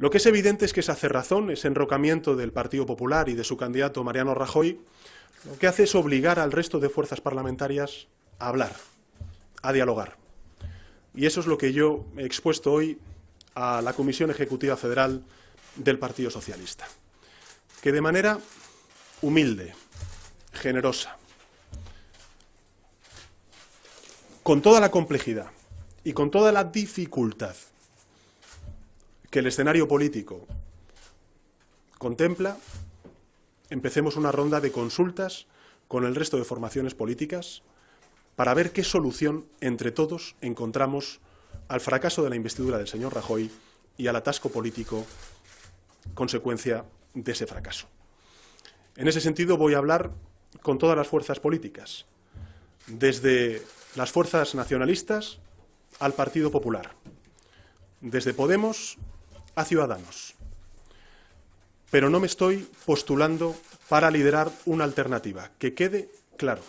Lo que es evidente es que esa cerrazón, ese enrocamiento del Partido Popular y de su candidato Mariano Rajoy, lo que hace es obligar al resto de fuerzas parlamentarias a hablar, a dialogar. Y eso es lo que yo he expuesto hoy a la Comisión Ejecutiva Federal del Partido Socialista, que de manera humilde, generosa, con toda la complejidad y con toda la dificultad que el escenario político contempla, empecemos una ronda de consultas con el resto de formaciones políticas para ver qué solución entre todos encontramos al fracaso de la investidura del señor Rajoy y al atasco político consecuencia de ese fracaso. En ese sentido voy a hablar con todas las fuerzas políticas, desde las fuerzas nacionalistas al Partido Popular, desde Podemos a ciudadanos. Pero no me estoy postulando para liderar una alternativa, que quede claro.